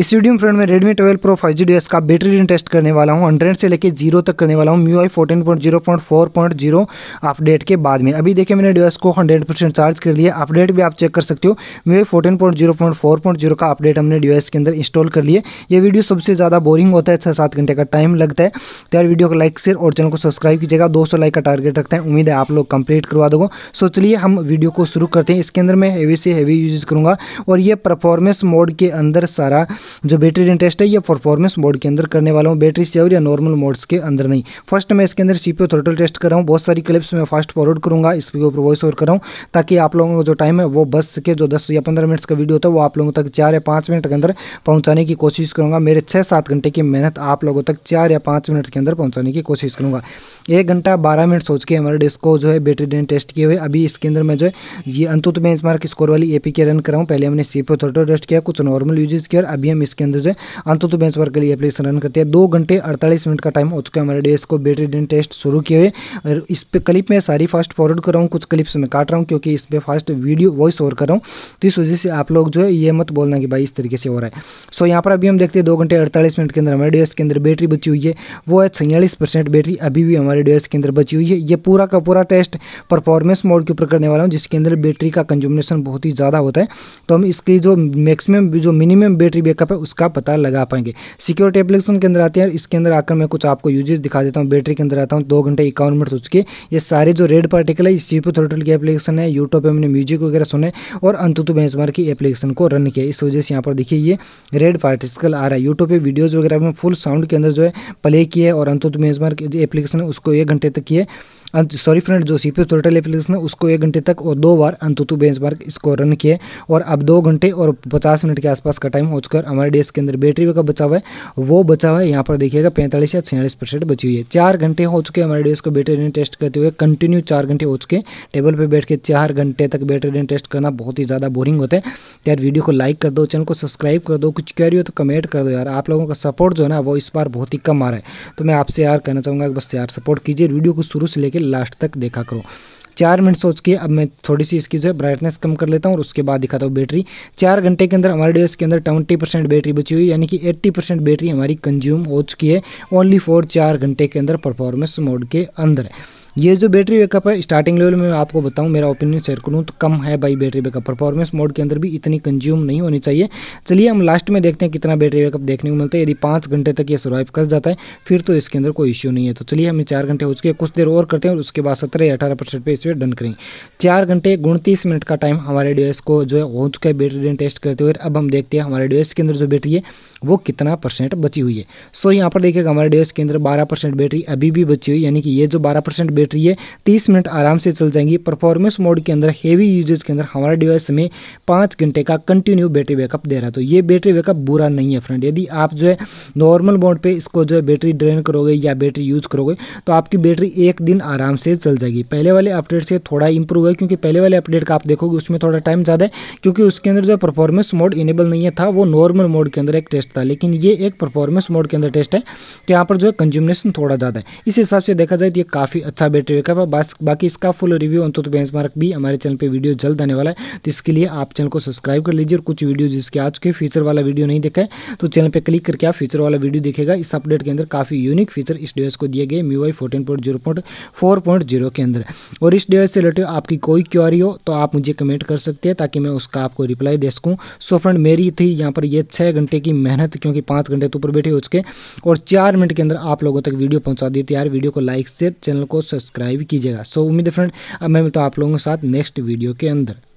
इस वीडियो में फ्रेंड मैं रेडमी 12 प्रो 5G डी का बैटरी रिटर्न टेस्ट करने वाला हूँ हंड्रेड से लेकर जीरो तक करने वाला हूँ MIUI 14.0.4.0 अपडेट के बाद में अभी देखिए मैंने डिवाइस को हंड्रेड परसेंट चार्ज कर लिया अपडेट भी आप चेक कर सकते हो MIUI आई का अपडेट हमने डिवाइस के अंदर इंस्टॉल कर लिए ये वीडियो सबसे ज़्यादा बोरिंग होता है छः सात घंटे का टाइम लगता है तो यार वीडियो को लाइक शेयर और चैनल को सब्सक्राइब कीजिएगा दो लाइक का टारगेट रखते हैं उम्मीद है आप लोग कंप्लीट करवा दोगे सो चलिए हम वीडियो को शुरू करते हैं इसके अंदर मैं हेवी से हैवी यूज करूँगा और ये परफॉर्मेंस मोड के अंदर सारा जो बैटरी टेस्ट है यह परफॉर्मेंस मोड के अंदर करने वाला हूँ बैटरी सेवर या नॉर्मल मोड्स के अंदर नहीं फर्स्ट मैं इसके अंदर सी पी थ्रोटल टेस्ट कर रहा हूँ बहुत सारी क्लिप्स मैं फास्ट फॉरवर्ड करूँगा वीडियो पर वॉइस ओवर कर रहा हूँ ताकि आप लोगों का जो टाइम है वो बस के जो दस या पंद्रह मिनट्स का वीडियो होता है वो आप लोगों तक चार या पाँच मिनट के अंदर पहुँचाने की कोशिश करूँगा मेरे छः सात घंटे की मेहनत आप लोगों तक चार या पाँच मिनट के अंदर पहुँचाने की कोशिश करूँगा एक घंटा बारह मिनट सोच के हमारे डिस्को जो है बैटरी डेन टेस्ट किए हुए अभी इसके अंदर मैं जो है ये अंतुत बेंच मार्क स्कोर वाली ए पी के रन कराऊँ पहले हमने सी पी थ्रोटल टेस्ट किया कुछ नॉर्मल यूजेस किया अभी भी हम इसके अंदर जो है अंतुतु तो बेंच वर्क के लिए एप्लीकेशन रन करते हैं दो घंटे अड़तालीस मिनट का टाइम हो चुका है हमारे डेस्क को बैटरी दिन टेस्ट शुरू किए हुए और इस पर क्लिप में सारी फास्ट फॉरवर्ड कर रहा हूँ कुछ क्लिप्स में काट रहा हूँ क्योंकि इस पर फास्ट वीडियो वॉइस ओवर कर रहा हूँ तो इस वजह से आप लोग जो है ये मत बोलना कि भाई इस तरीके से हो रहा है सो यहाँ पर अभी हम देखते हैं दो घंटे अड़तालीस मिनट के अंदर हमारे डेस्क के अंदर बैटरी बची हुई है वो है छियालीस बैटरी अभी भी हमारे डेस्क के अंदर बची हुई है ये पूरा का पूरा टेस्ट परफॉर्मेंस मोड के ऊपर करने वाला हूँ जिसके अंदर बैटरी का कंजुमनेशन बहुत ही ज़्यादा होता है तो हम इसकी जो मैक्सिमम जो मिनिमम बैटरी बैकअप बैकअप है उसका पता लगा पाएंगे सिक्योरिटी एप्लीकेशन के अंदर आते हैं इसके अंदर आकर मैं कुछ आपको यूजेस दिखा देता हूँ बैटरी के अंदर आता हूँ दो घंटे इक्यावन मिनट हो ये सारे जो रेड पार्टिकल है सी पी थोटल की एप्लीकेशन है यूट्यूब पर हमने म्यूजिक वगैरह सुने और अंतुतु बेंचमार्क की एप्लीकेशन को रन किया इस वजह से यहाँ पर देखिए ये रेड पार्टिकल आ रहा है यूट्यूब पर वीडियोज़ वगैरह में फुल साउंड के अंदर जो है प्ले किए और अंतुतु बेंचमार्क एप्लीकेशन है उसको एक घंटे तक किए सॉरी फ्रेंड जो सी पी थोटल एप्लीकेशन है उसको एक घंटे तक और दो बार अंतुतु बेंचमार्क इसको रन किए और अब दो घंटे और पचास मिनट के आसपास का टाइम हो चुका हमारे डेस्क के अंदर बैटरी का बचा हुआ है वो बचा हुआ है यहाँ पर देखिएगा पैंतालीस या छियालीस परसेंट बची हुई है चार घंटे हो चुके हमारे डेस्क को बैटरी ने टेस्ट करते हुए कंटिन्यू चार घंटे हो चुके टेबल पर बैठ के चार घंटे तक बैटरी ने टेस्ट करना बहुत ही ज़्यादा बोरिंग होता है यार वीडियो को लाइक कर दो चैनल को सब्सक्राइब कर दो कुछ कह रही हो तो कमेंट कर दो यार आप लोगों का सपोर्ट जो है ना वो इस बार बहुत ही कम आ रहा है तो मैं आपसे यार कहना चाहूँगा बस यार सपोर्ट कीजिए वीडियो को शुरू से लेकर लास्ट तक देखा करो चार मिनट सोच के अब मैं थोड़ी सी इसकी जो है ब्राइटनेस कम कर लेता हूँ और उसके बाद दिखाता हूँ बैटरी चार घंटे के अंदर हमारे डिवाइस के अंदर ट्वेंटी परसेंट बैटरी बची हुई यानी कि एट्टी परसेंट बैटरी हमारी कंज्यूम हो चुकी है ओनली फॉर चार घंटे के अंदर परफॉर्मेंस मोड के अंदर ये जो बैटरी बैकअप है स्टार्टिंग लेवल में मैं आपको बताऊँ मेरा ओपिनियन शेयर करूँ तो कम है भाई बैटरी बैकअप परफॉर्मेंस मोड के अंदर भी इतनी कंज्यूम नहीं होनी चाहिए चलिए हम लास्ट में देखते हैं कितना बैटरी बैकअप देखने को मिलता है यदि पाँच घंटे तक ये सर्वाइव कर जाता है फिर तो इसके अंदर कोई इश्यू नहीं है तो चलिए हमें चार घंटे हो चुके कुछ देर और करते हैं और उसके बाद सत्रह या अठारह परसेंट पर इसमें डन करें चार घंटे उनतीस मिनट का टाइम हमारे डिवाइस को जो है हो चुका है बैटरी दिन टेस्ट करते हुए अब हम देखते हैं हमारे डिवाइस के अंदर जो बैटरी है वो कितना परसेंट बची हुई है सो यहाँ पर देखिएगा हमारे डिवाइस के अंदर बारह परसेंट बैटरी अभी भी बची हुई यानी कि ये जो बारह परसेंट बैटरी है तीस मिनट आराम से चल जाएंगी परफॉर्मेंस मोड के अंदर हैवी यूजेज के अंदर हमारा डिवाइस में पाँच घंटे का कंटिन्यू बैटरी बैकअप दे रहा है तो ये बैटरी बैकअप बुरा नहीं है फ्रेंड यदि आप जो है नॉर्मल मोड पर इसको जो है बैटरी ड्रेन करोगे या बैटरी यूज करोगे तो आपकी बैटरी एक दिन आराम से चल जाएगी पहले वाले अपडेट से थोड़ा इंप्रूव है क्योंकि पहले वाले अपडेट का आप देखोगे उसमें थोड़ा टाइम ज़्यादा है क्योंकि उसके अंदर जो परफॉर्मेंस मोड इनेबल नहीं था वो नॉर्मल मोड के अंदर एक टेस्ट था लेकिन ये एक परफॉर्मेंस मोड के अंदर टेस्ट है कि यहाँ पर जो है कंज्यूमनेशन थोड़ा ज़्यादा है इस हिसाब से देखा जाए तो ये काफ़ी अच्छा बैटरी बैकअप है बाकी इसका फुल रिव्यू अंत तो बेंचमार्क भी हमारे चैनल पर वीडियो जल्द आने वाला है तो इसके लिए आप चैनल को सब्सक्राइब कर लीजिए और कुछ वीडियो जिसके आज के फीचर वाला वीडियो नहीं देखा है तो चैनल पर क्लिक करके आप फीचर वाला वीडियो देखेगा इस अपडेट के अंदर काफ़ी यूनिक फीचर इस डिवाइस को दिए गए म्यू आई फोर्टीन के अंदर और इस डिवाइस से रिलेटेड आपकी कोई क्वारी हो तो आप मुझे कमेंट कर सकते हैं ताकि मैं उसका आपको रिप्लाई दे सकूँ सो फ्रेंड मेरी थी यहाँ पर यह छः घंटे की मेहनत क्योंकि पाँच घंटे तो ऊपर बैठे हो चुके और चार मिनट के अंदर आप लोगों तक वीडियो पहुँचा दी थी यार वीडियो को लाइक शेयर चैनल को सब्सक्राइब कीजिएगा सो उम्मीद है फ्रेंड अब मैं मिलता हूँ आप लोगों के साथ नेक्स्ट वीडियो के अंदर